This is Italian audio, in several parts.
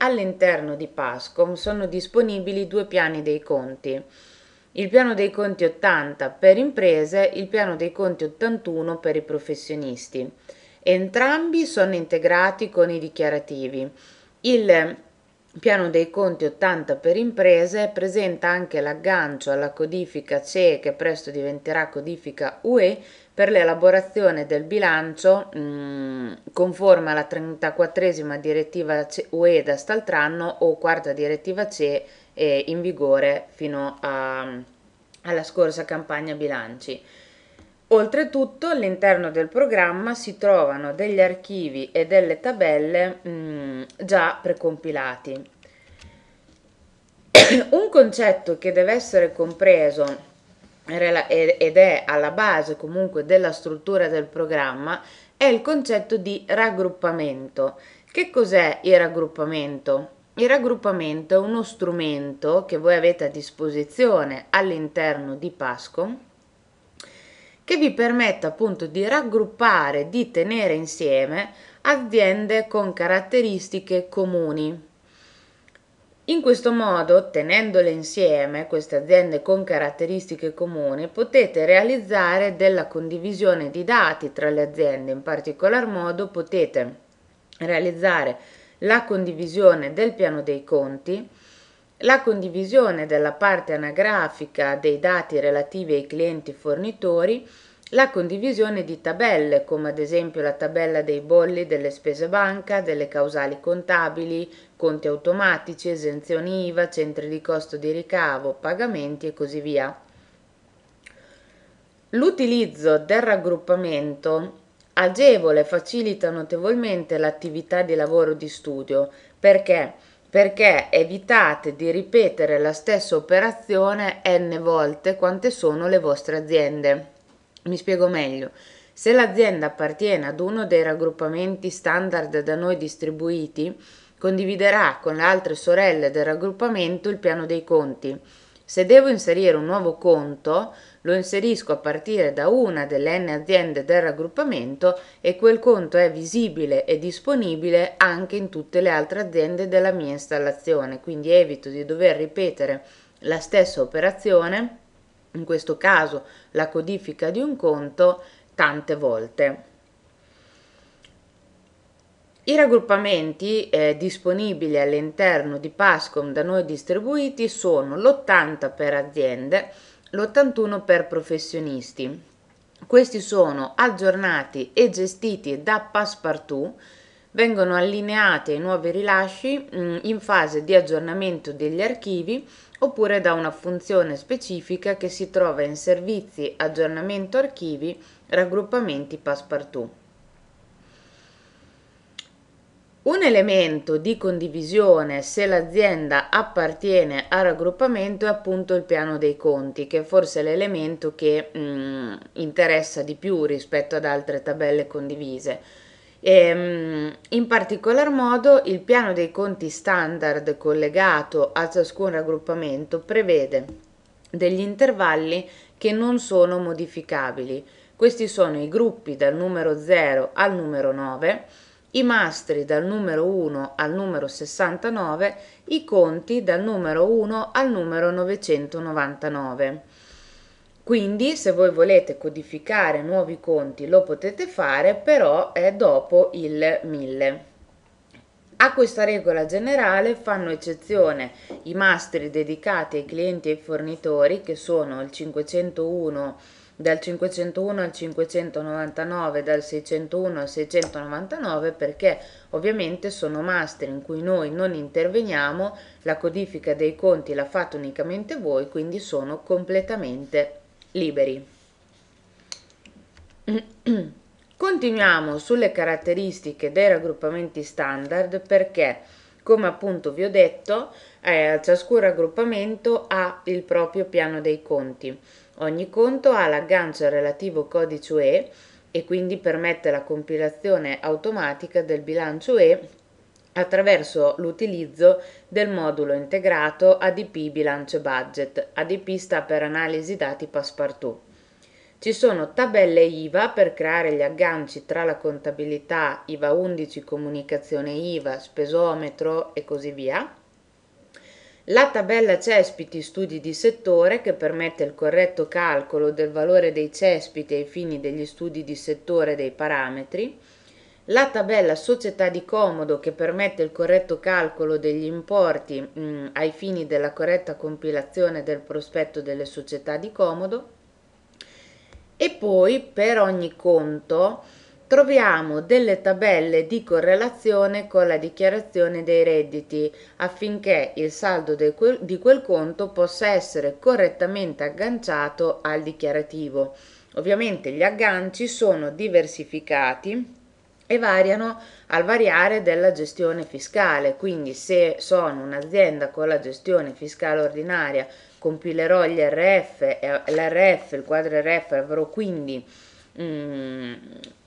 All'interno di Pascom sono disponibili due piani dei conti, il piano dei conti 80 per imprese, e il piano dei conti 81 per i professionisti. Entrambi sono integrati con i dichiarativi. Il piano dei conti 80 per imprese presenta anche l'aggancio alla codifica CE che presto diventerà codifica UE per l'elaborazione del bilancio mm, conforme alla 34esima direttiva UE da Staltranno o quarta direttiva CE eh, in vigore fino a, alla scorsa campagna bilanci. Oltretutto all'interno del programma si trovano degli archivi e delle tabelle mh, mm, già precompilati. Un concetto che deve essere compreso ed è alla base comunque della struttura del programma, è il concetto di raggruppamento. Che cos'è il raggruppamento? Il raggruppamento è uno strumento che voi avete a disposizione all'interno di Pasco che vi permette appunto di raggruppare, di tenere insieme aziende con caratteristiche comuni. In questo modo, tenendole insieme, queste aziende con caratteristiche comuni, potete realizzare della condivisione di dati tra le aziende, in particolar modo potete realizzare la condivisione del piano dei conti, la condivisione della parte anagrafica dei dati relativi ai clienti fornitori la condivisione di tabelle, come ad esempio la tabella dei bolli delle spese banca, delle causali contabili, conti automatici, esenzioni IVA, centri di costo di ricavo, pagamenti e così via. L'utilizzo del raggruppamento agevole e facilita notevolmente l'attività di lavoro di studio perché perché evitate di ripetere la stessa operazione n volte quante sono le vostre aziende. Mi spiego meglio. Se l'azienda appartiene ad uno dei raggruppamenti standard da noi distribuiti, condividerà con le altre sorelle del raggruppamento il piano dei conti. Se devo inserire un nuovo conto, lo inserisco a partire da una delle n aziende del raggruppamento e quel conto è visibile e disponibile anche in tutte le altre aziende della mia installazione, quindi evito di dover ripetere la stessa operazione in questo caso la codifica di un conto, tante volte. I raggruppamenti eh, disponibili all'interno di Pascom da noi distribuiti sono l'80 per aziende, l'81 per professionisti. Questi sono aggiornati e gestiti da Passepartout vengono allineate ai nuovi rilasci mm, in fase di aggiornamento degli archivi oppure da una funzione specifica che si trova in servizi aggiornamento archivi raggruppamenti passepartout. Un elemento di condivisione se l'azienda appartiene a raggruppamento è appunto il piano dei conti, che è forse l'elemento che mh, mm, interessa di più rispetto ad altre tabelle condivise e, ehm, in particolar modo il piano dei conti standard collegato a ciascun raggruppamento prevede degli intervalli che non sono modificabili. Questi sono i gruppi dal numero 0 al numero 9, i mastri dal numero 1 al numero 69, i conti dal numero 1 al numero 999. Quindi se voi volete codificare nuovi conti lo potete fare, però è dopo il 1000. A questa regola generale fanno eccezione i master dedicati ai clienti e ai fornitori che sono il 501 dal 501 al 599, dal 601 al 699 perché ovviamente sono master in cui noi non interveniamo, la codifica dei conti la fate unicamente voi, quindi sono completamente liberi. Continuiamo sulle caratteristiche dei raggruppamenti standard perché, come appunto vi ho detto, eh, ciascun raggruppamento ha il proprio piano dei conti. Ogni conto ha l'aggancio al relativo codice UE e quindi permette la compilazione automatica del bilancio UE attraverso l'utilizzo del modulo integrato ADP bilancio budget. ADP sta per analisi dati passepartout. Ci sono tabelle IVA per creare gli agganci tra la contabilità IVA 11, comunicazione IVA, spesometro e così via. La tabella cespiti studi di settore che permette il corretto calcolo del valore dei cespiti ai fini degli studi di settore dei parametri la tabella società di comodo che permette il corretto calcolo degli importi mh, mm, ai fini della corretta compilazione del prospetto delle società di comodo e poi per ogni conto troviamo delle tabelle di correlazione con la dichiarazione dei redditi affinché il saldo quel, di quel conto possa essere correttamente agganciato al dichiarativo. Ovviamente gli agganci sono diversificati e variano al variare della gestione fiscale, quindi se sono un'azienda con la gestione fiscale ordinaria compilerò gli RF, l'RF, il quadro RF, avrò quindi mm,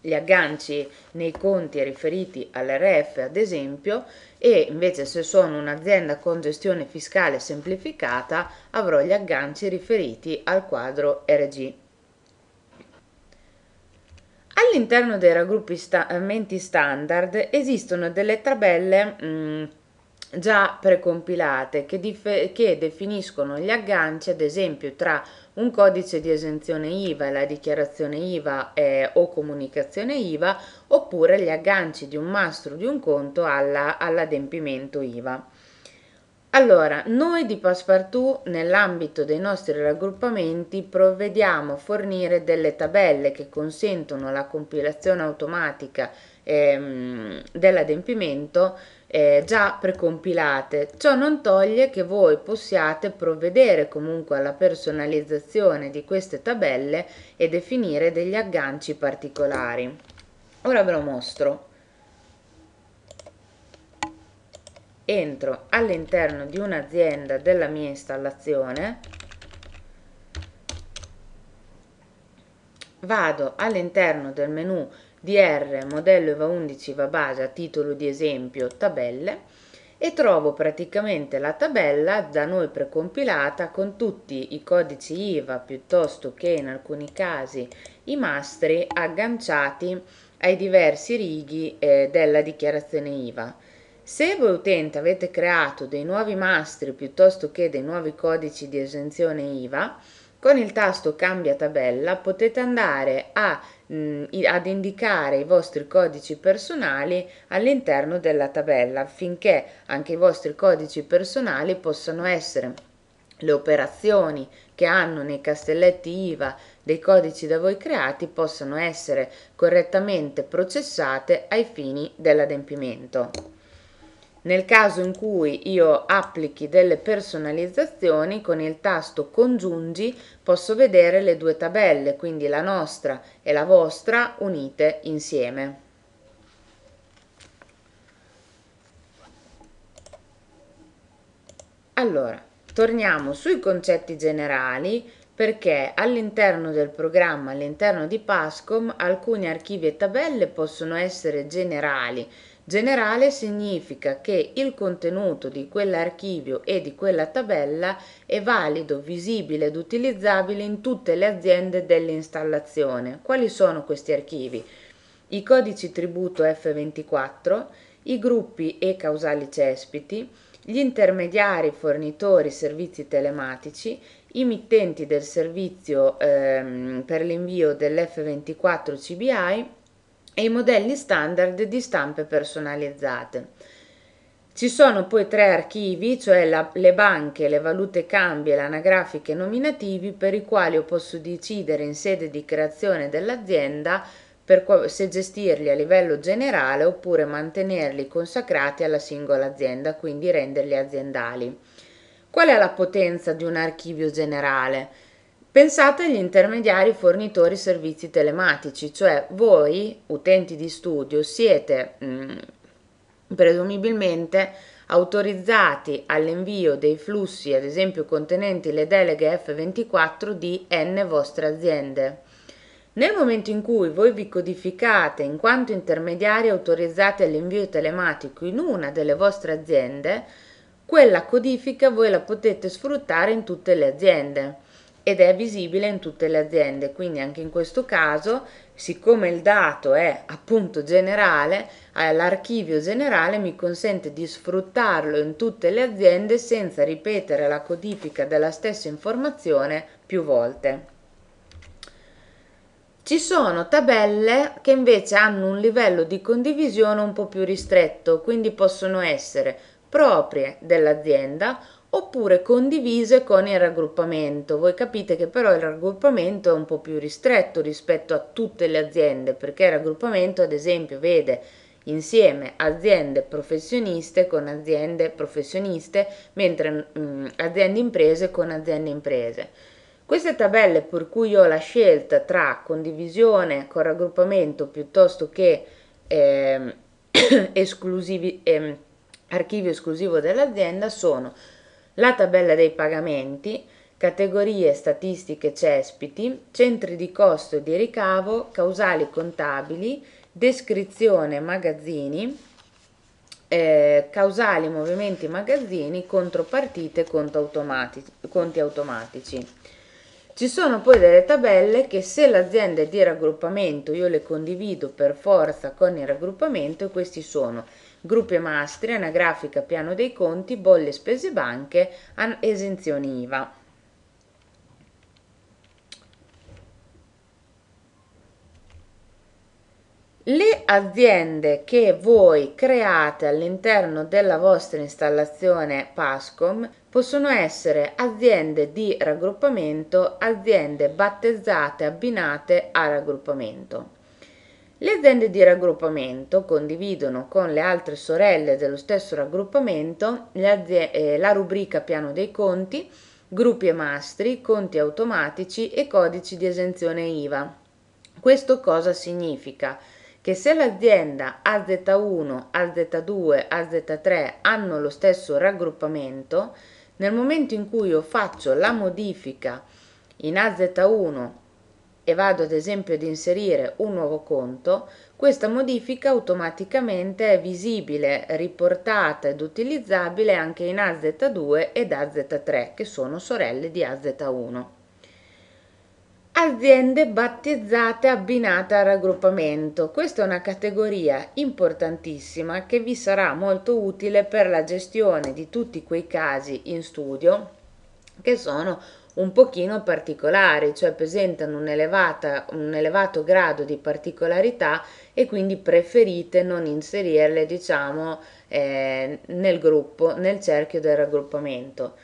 gli agganci nei conti riferiti all'RF ad esempio e invece se sono un'azienda con gestione fiscale semplificata avrò gli agganci riferiti al quadro RG. All'interno dei raggruppi sta- standard esistono delle tabelle mh, mm, già precompilate che, che definiscono gli agganci, ad esempio, tra un codice di esenzione IVA e la dichiarazione IVA eh, o comunicazione IVA, oppure gli agganci di un mastro di un conto alla, all'adempimento IVA. Allora, noi di Passepartout, nell'ambito dei nostri raggruppamenti, provvediamo a fornire delle tabelle che consentono la compilazione automatica ehm, dell'adempimento eh, già precompilate. Ciò non toglie che voi possiate provvedere comunque alla personalizzazione di queste tabelle e definire degli agganci particolari. Ora ve lo mostro. entro all'interno di un'azienda della mia installazione vado all'interno del menu DR modello EVA 11 EVA base a titolo di esempio tabelle e trovo praticamente la tabella da noi precompilata con tutti i codici IVA piuttosto che in alcuni casi i mastri agganciati ai diversi righi eh, della dichiarazione IVA. Se voi utente avete creato dei nuovi master piuttosto che dei nuovi codici di esenzione IVA, con il tasto cambia tabella potete andare a, mh, mm, ad indicare i vostri codici personali all'interno della tabella affinché anche i vostri codici personali possano essere le operazioni che hanno nei castelletti IVA dei codici da voi creati possano essere correttamente processate ai fini dell'adempimento. Nel caso in cui io applichi delle personalizzazioni con il tasto congiungi posso vedere le due tabelle, quindi la nostra e la vostra unite insieme. Allora, torniamo sui concetti generali perché all'interno del programma, all'interno di Pascom, alcuni archivi e tabelle possono essere generali, Generale significa che il contenuto di quell'archivio e di quella tabella è valido, visibile ed utilizzabile in tutte le aziende dell'installazione. Quali sono questi archivi? I codici tributo F24, i gruppi e causali cespiti, gli intermediari, fornitori, servizi telematici, i mittenti del servizio ehm, per l'invio dell'F24 CBI e i modelli standard di stampe personalizzate. Ci sono poi tre archivi, cioè la, le banche, le valute cambi e l'anagrafiche nominativi per i quali io posso decidere in sede di creazione dell'azienda per, se gestirli a livello generale oppure mantenerli consacrati alla singola azienda, quindi renderli aziendali. Qual è la potenza di un archivio generale? Pensate agli intermediari fornitori servizi telematici, cioè voi, utenti di studio, siete mh, mm, presumibilmente autorizzati all'invio dei flussi, ad esempio contenenti le deleghe F24 di N vostre aziende. Nel momento in cui voi vi codificate in quanto intermediari autorizzati all'invio telematico in una delle vostre aziende, quella codifica voi la potete sfruttare in tutte le aziende ed è visibile in tutte le aziende, quindi anche in questo caso, siccome il dato è appunto generale, eh, l'archivio generale mi consente di sfruttarlo in tutte le aziende senza ripetere la codifica della stessa informazione più volte. Ci sono tabelle che invece hanno un livello di condivisione un po' più ristretto, quindi possono essere proprie dell'azienda oppure condivise con il raggruppamento. Voi capite che però il raggruppamento è un po' più ristretto rispetto a tutte le aziende, perché il raggruppamento, ad esempio, vede insieme aziende professioniste con aziende professioniste, mentre mh, mm, aziende imprese con aziende imprese. Queste tabelle per cui ho la scelta tra condivisione con raggruppamento piuttosto che eh, esclusivi, eh, archivio esclusivo dell'azienda sono la tabella dei pagamenti, categorie statistiche cespiti, centri di costo e di ricavo, causali contabili, descrizione magazzini, eh, causali movimenti magazzini, contropartite, automatici, conti automatici. Ci sono poi delle tabelle che se l'azienda è di raggruppamento io le condivido per forza con il raggruppamento e questi sono Gruppe Mastri, Anagrafica, Piano dei Conti, Bolle, Spese Banche, Esenzioni IVA. Le aziende che voi create all'interno della vostra installazione Pascom possono essere aziende di raggruppamento, aziende battezzate abbinate a raggruppamento. Le aziende di raggruppamento condividono con le altre sorelle dello stesso raggruppamento eh, la rubrica piano dei conti, gruppi e mastri, conti automatici e codici di esenzione IVA. Questo cosa significa? Che se l'azienda AZ1, AZ2, AZ3 hanno lo stesso raggruppamento, nel momento in cui io faccio la modifica in AZ1 e vado ad esempio ad inserire un nuovo conto, questa modifica automaticamente è visibile, riportata ed utilizzabile anche in AZ2 ed AZ3 che sono sorelle di AZ1. Aziende battezzate abbinate al raggruppamento. Questa è una categoria importantissima che vi sarà molto utile per la gestione di tutti quei casi in studio che sono un pochino particolari, cioè presentano un, un elevato grado di particolarità e quindi preferite non inserirle, diciamo, eh, nel gruppo, nel cerchio del raggruppamento.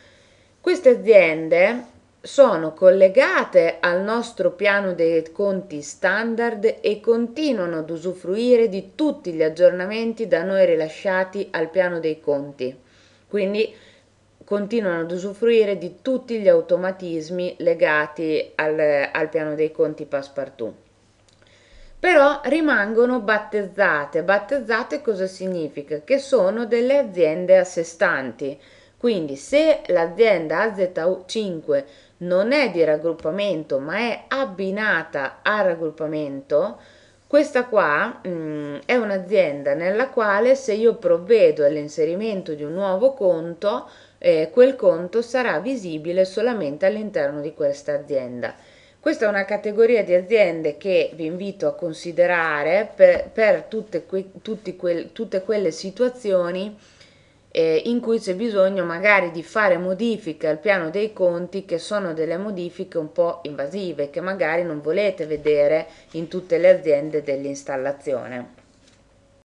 Queste aziende sono collegate al nostro piano dei conti standard e continuano ad usufruire di tutti gli aggiornamenti da noi rilasciati al piano dei conti. Quindi continuano ad usufruire di tutti gli automatismi legati al, al piano dei conti Passepartout. Però rimangono battezzate. Battezzate cosa significa? Che sono delle aziende a sé stanti. Quindi se l'azienda AZ5 non è di raggruppamento ma è abbinata al raggruppamento, questa qua mh, mm, è un'azienda nella quale se io provvedo all'inserimento di un nuovo conto, eh, quel conto sarà visibile solamente all'interno di questa azienda. Questa è una categoria di aziende che vi invito a considerare per, per tutte, que, tutte, quel, tutte quelle situazioni eh, in cui c'è bisogno magari di fare modifiche al piano dei conti che sono delle modifiche un po' invasive, che magari non volete vedere in tutte le aziende dell'installazione.